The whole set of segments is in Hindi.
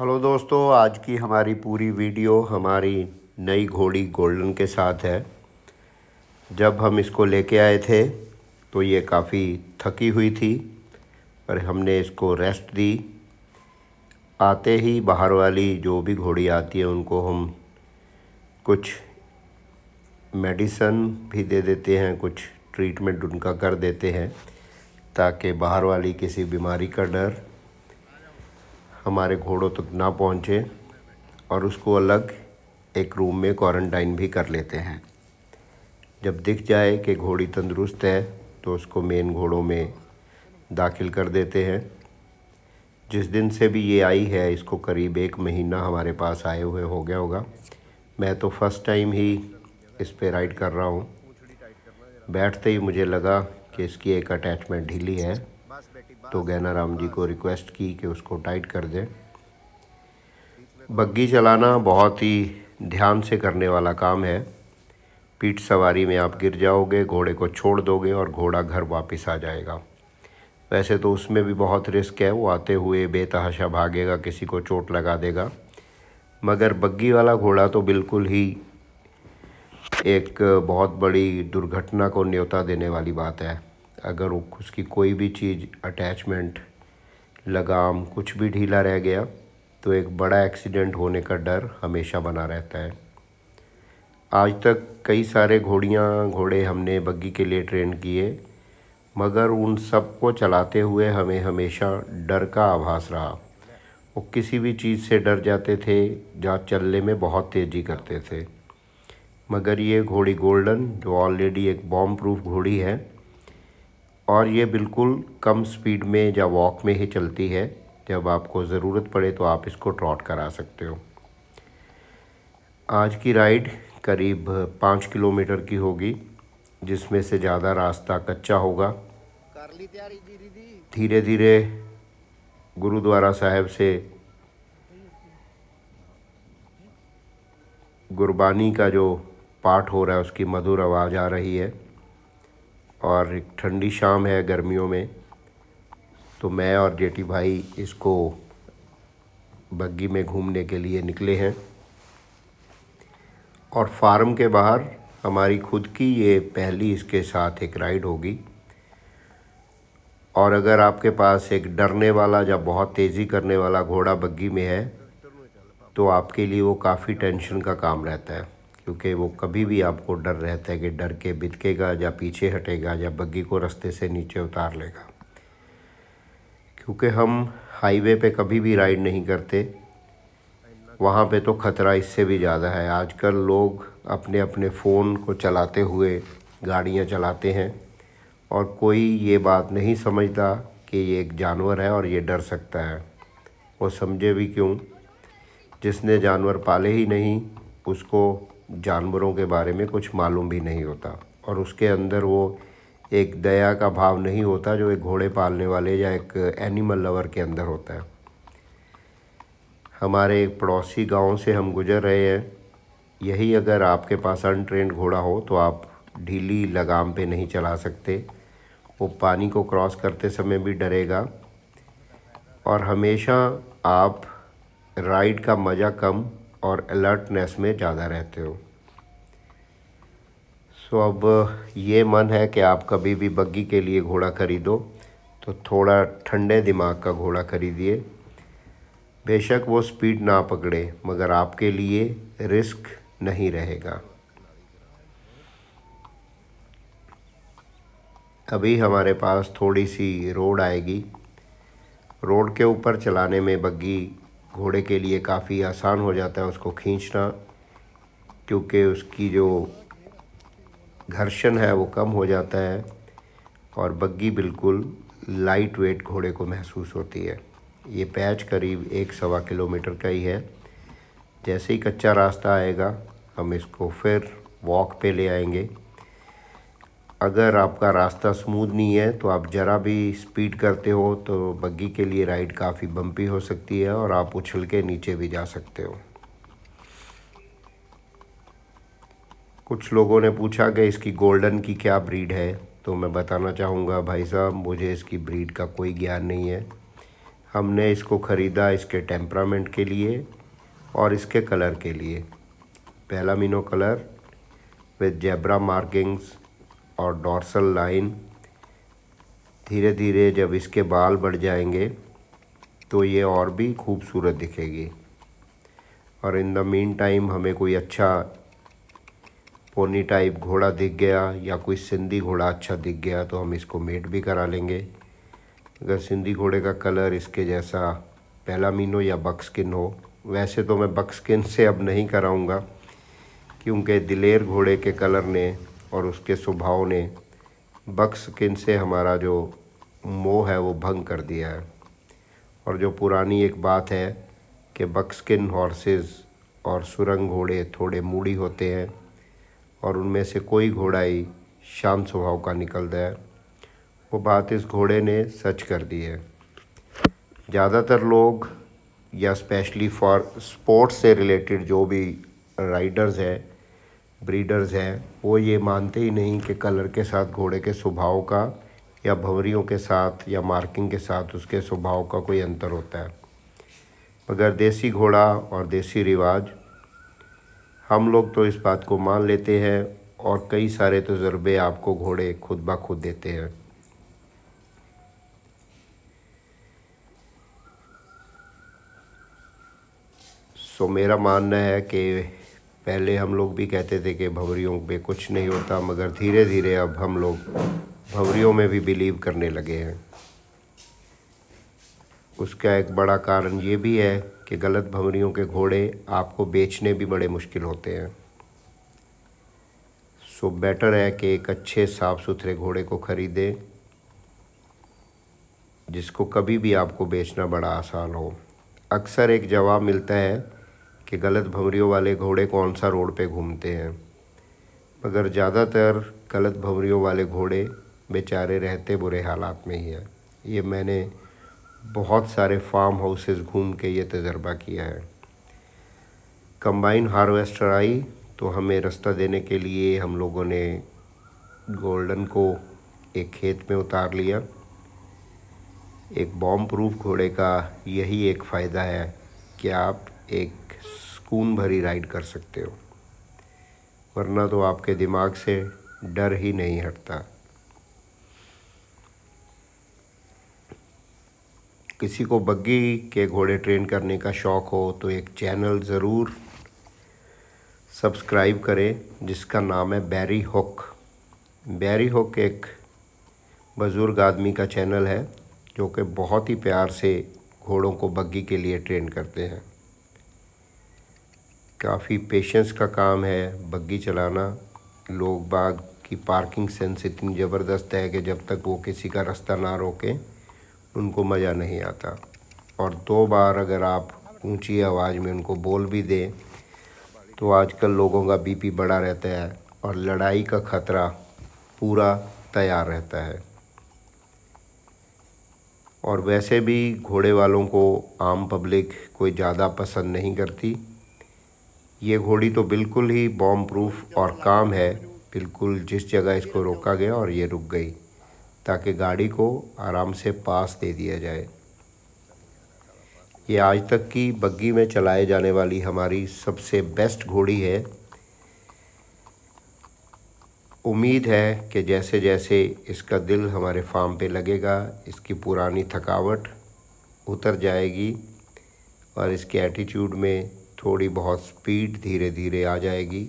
हेलो दोस्तों आज की हमारी पूरी वीडियो हमारी नई घोड़ी गोल्डन के साथ है जब हम इसको लेके आए थे तो ये काफ़ी थकी हुई थी पर हमने इसको रेस्ट दी आते ही बाहर वाली जो भी घोड़ी आती है उनको हम कुछ मेडिसन भी दे देते हैं कुछ ट्रीटमेंट उनका कर देते हैं ताकि बाहर वाली किसी बीमारी का डर हमारे घोड़ों तक ना पहुँचे और उसको अलग एक रूम में क्वारंटाइन भी कर लेते हैं जब दिख जाए कि घोड़ी तंदुरुस्त है तो उसको मेन घोड़ों में दाखिल कर देते हैं जिस दिन से भी ये आई है इसको करीब एक महीना हमारे पास आए हुए हो गया होगा मैं तो फ़र्स्ट टाइम ही इस पे राइड कर रहा हूँ बैठते ही मुझे लगा कि इसकी एक अटैचमेंट ढीली है तो राम जी को रिक्वेस्ट की कि उसको टाइट कर दें बग्गी चलाना बहुत ही ध्यान से करने वाला काम है पीठ सवारी में आप गिर जाओगे घोड़े को छोड़ दोगे और घोड़ा घर वापस आ जाएगा वैसे तो उसमें भी बहुत रिस्क है वो आते हुए बेतहाशा भागेगा किसी को चोट लगा देगा मगर बग्गी वाला घोड़ा तो बिल्कुल ही एक बहुत बड़ी दुर्घटना को न्योता देने वाली बात है अगर उसकी कोई भी चीज़ अटैचमेंट लगाम कुछ भी ढीला रह गया तो एक बड़ा एक्सीडेंट होने का डर हमेशा बना रहता है आज तक कई सारे घोड़ियाँ घोड़े हमने बग्गी के लिए ट्रेन किए मगर उन सबको चलाते हुए हमें हमेशा डर का आभास रहा वो किसी भी चीज़ से डर जाते थे जहाँ चलने में बहुत तेज़ी करते थे मगर ये घोड़ी गोल्डन जो ऑलरेडी एक बॉम्ब प्रूफ घोड़ी है और ये बिल्कुल कम स्पीड में या वॉक में ही चलती है जब आपको ज़रूरत पड़े तो आप इसको ट्रॉट करा सकते हो आज की राइड करीब पाँच किलोमीटर की होगी जिसमें से ज़्यादा रास्ता कच्चा होगा धीरे धीरे गुरुद्वारा साहब से गुरबानी का जो पाठ हो रहा है उसकी मधुर आवाज़ आ रही है और एक ठंडी शाम है गर्मियों में तो मैं और जेटी भाई इसको बग्गी में घूमने के लिए निकले हैं और फार्म के बाहर हमारी खुद की ये पहली इसके साथ एक राइड होगी और अगर आपके पास एक डरने वाला या बहुत तेज़ी करने वाला घोड़ा बग्गी में है तो आपके लिए वो काफ़ी टेंशन का काम रहता है क्योंकि वो कभी भी आपको डर रहता है कि डर के बितकेगा या पीछे हटेगा या बग्गी को रास्ते से नीचे उतार लेगा क्योंकि हम हाईवे पे कभी भी राइड नहीं करते वहाँ पे तो ख़तरा इससे भी ज़्यादा है आजकल लोग अपने अपने फ़ोन को चलाते हुए गाड़ियाँ चलाते हैं और कोई ये बात नहीं समझता कि ये एक जानवर है और ये डर सकता है वो समझे भी क्यों जिसने जानवर पाले ही नहीं उसको जानवरों के बारे में कुछ मालूम भी नहीं होता और उसके अंदर वो एक दया का भाव नहीं होता जो एक घोड़े पालने वाले या एक एनिमल लवर के अंदर होता है हमारे एक पड़ोसी गांव से हम गुजर रहे हैं यही अगर आपके पास अनट्रेंड घोड़ा हो तो आप ढीली लगाम पे नहीं चला सकते वो पानी को क्रॉस करते समय भी डरेगा और हमेशा आप राइड का मज़ा कम और अलर्टनेस में ज़्यादा रहते हो सो अब ये मन है कि आप कभी भी बग्गी के लिए घोड़ा खरीदो तो थोड़ा ठंडे दिमाग का घोड़ा खरीदिए बेशक वो स्पीड ना पकड़े मगर आपके लिए रिस्क नहीं रहेगा अभी हमारे पास थोड़ी सी रोड आएगी रोड के ऊपर चलाने में बग्गी घोड़े के लिए काफ़ी आसान हो जाता है उसको खींचना क्योंकि उसकी जो घर्षण है वो कम हो जाता है और बग्गी बिल्कुल लाइट वेट घोड़े को महसूस होती है ये पैच करीब एक सवा किलोमीटर का ही है जैसे ही कच्चा रास्ता आएगा हम इसको फिर वॉक पे ले आएंगे अगर आपका रास्ता स्मूथ नहीं है तो आप ज़रा भी स्पीड करते हो तो बग्गी के लिए राइड काफ़ी बम्पी हो सकती है और आप उछल के नीचे भी जा सकते हो कुछ लोगों ने पूछा कि इसकी गोल्डन की क्या ब्रीड है तो मैं बताना चाहूँगा भाई साहब मुझे इसकी ब्रीड का कोई ज्ञान नहीं है हमने इसको ख़रीदा इसके टेम्परामेंट के लिए और इसके कलर के लिए पहला मीनो कलर विद जेब्रा मार्किंग्स और डॉर्सल लाइन धीरे धीरे जब इसके बाल बढ़ जाएंगे तो ये और भी खूबसूरत दिखेगी और इन द मीन टाइम हमें कोई अच्छा पोनी टाइप घोड़ा दिख गया या कोई सिंधी घोड़ा अच्छा दिख गया तो हम इसको मेट भी करा लेंगे अगर सिंधी घोड़े का कलर इसके जैसा हो या बक्सकिन हो वैसे तो मैं बक्सकिन से अब नहीं कराऊंगा क्योंकि दिलेर घोड़े के कलर ने और उसके स्वभाव ने बक्स किन से हमारा जो मोह है वो भंग कर दिया है और जो पुरानी एक बात है कि बक्सकिन हॉर्सेस और सुरंग घोड़े थोड़े मूढ़ी होते हैं और उनमें से कोई घोड़ा ही शांत स्वभाव का निकलता है वो बात इस घोड़े ने सच कर दी है ज़्यादातर लोग या स्पेशली फॉर स्पोर्ट्स से रिलेटेड जो भी राइडर्स हैं ब्रीडर्स हैं वो ये मानते ही नहीं कि कलर के साथ घोड़े के स्वभाव का या भंवरियों के साथ या मार्किंग के साथ उसके स्वभाव का कोई अंतर होता है मगर देसी घोड़ा और देसी रिवाज हम लोग तो इस बात को मान लेते हैं और कई सारे तजर्बे तो आपको घोड़े खुद ब खुद देते हैं सो मेरा मानना है कि पहले हम लोग भी कहते थे कि भंवरियों पे कुछ नहीं होता मगर धीरे धीरे अब हम लोग भंवरियों में भी बिलीव करने लगे हैं उसका एक बड़ा कारण ये भी है कि गलत भंवरियों के घोड़े आपको बेचने भी बड़े मुश्किल होते हैं सो बेटर है कि एक अच्छे साफ़ सुथरे घोड़े को ख़रीदें जिसको कभी भी आपको बेचना बड़ा आसान हो अक्सर एक जवाब मिलता है कि गलत भंवरियों वाले घोड़े कौन सा रोड पे घूमते हैं मगर ज़्यादातर गलत भंवरियों वाले घोड़े बेचारे रहते बुरे हालात में ही हैं ये मैंने बहुत सारे फार्म हाउसेस घूम के ये तजर्बा किया है कंबाइन हार्वेस्टर आई तो हमें रास्ता देने के लिए हम लोगों ने गोल्डन को एक खेत में उतार लिया एक बॉम्ब प्रूफ घोड़े का यही एक फ़ायदा है कि आप एक सुकून भरी राइड कर सकते हो वरना तो आपके दिमाग से डर ही नहीं हटता किसी को बग्गी के घोड़े ट्रेन करने का शौक़ हो तो एक चैनल ज़रूर सब्सक्राइब करें जिसका नाम है बैरी हुक बैरी हुक एक बुज़ुर्ग आदमी का चैनल है जो कि बहुत ही प्यार से घोड़ों को बग्गी के लिए ट्रेन करते हैं काफ़ी पेशेंस का काम है बग्गी चलाना लोग बाग की पार्किंग सेंस इतनी ज़बरदस्त है कि जब तक वो किसी का रास्ता ना रोके उनको मज़ा नहीं आता और दो बार अगर आप ऊंची आवाज़ में उनको बोल भी दें तो आजकल लोगों का बीपी बड़ा रहता है और लड़ाई का ख़तरा पूरा तैयार रहता है और वैसे भी घोड़े वालों को आम पब्लिक कोई ज़्यादा पसंद नहीं करती ये घोड़ी तो बिल्कुल ही बॉम्ब प्रूफ और काम है बिल्कुल जिस जगह इसको रोका गया और ये रुक गई ताकि गाड़ी को आराम से पास दे दिया जाए ये आज तक की बग्गी में चलाए जाने वाली हमारी सबसे बेस्ट घोड़ी है उम्मीद है कि जैसे जैसे इसका दिल हमारे फार्म पे लगेगा इसकी पुरानी थकावट उतर जाएगी और इसके एटीट्यूड में थोड़ी बहुत स्पीड धीरे धीरे आ जाएगी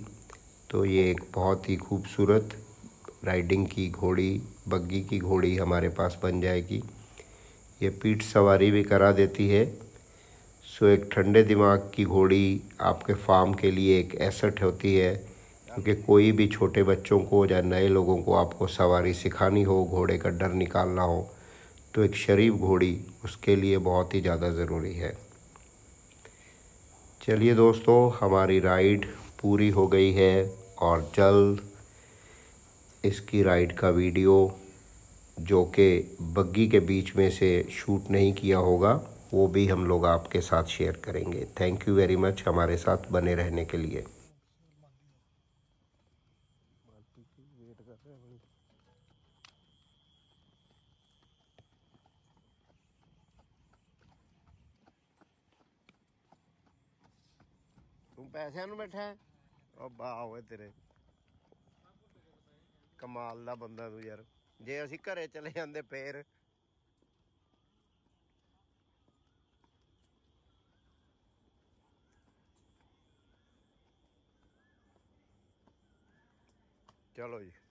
तो ये एक बहुत ही खूबसूरत राइडिंग की घोड़ी बग्गी की घोड़ी हमारे पास बन जाएगी ये पीठ सवारी भी करा देती है सो एक ठंडे दिमाग की घोड़ी आपके फार्म के लिए एक एसेट होती है क्योंकि कोई भी छोटे बच्चों को या नए लोगों को आपको सवारी सिखानी हो घोड़े का डर निकालना हो तो एक शरीफ घोड़ी उसके लिए बहुत ही ज़्यादा ज़रूरी है चलिए दोस्तों हमारी राइड पूरी हो गई है और जल्द इसकी राइड का वीडियो जो कि बग्गी के बीच में से शूट नहीं किया होगा वो भी हम लोग आपके साथ शेयर करेंगे थैंक यू वेरी मच हमारे साथ बने रहने के लिए ਪੈਸਿਆਂ ਨੂੰ ਬੈਠਾ ਉਹ ਵਾਹ ਓਏ ਤੇਰੇ ਕਮਾਲ ਦਾ ਬੰਦਾ ਤੂੰ ਯਾਰ ਜੇ ਅਸੀਂ ਘਰੇ ਚਲੇ ਜਾਂਦੇ ਫੇਰ ਚਲੋ ਜੀ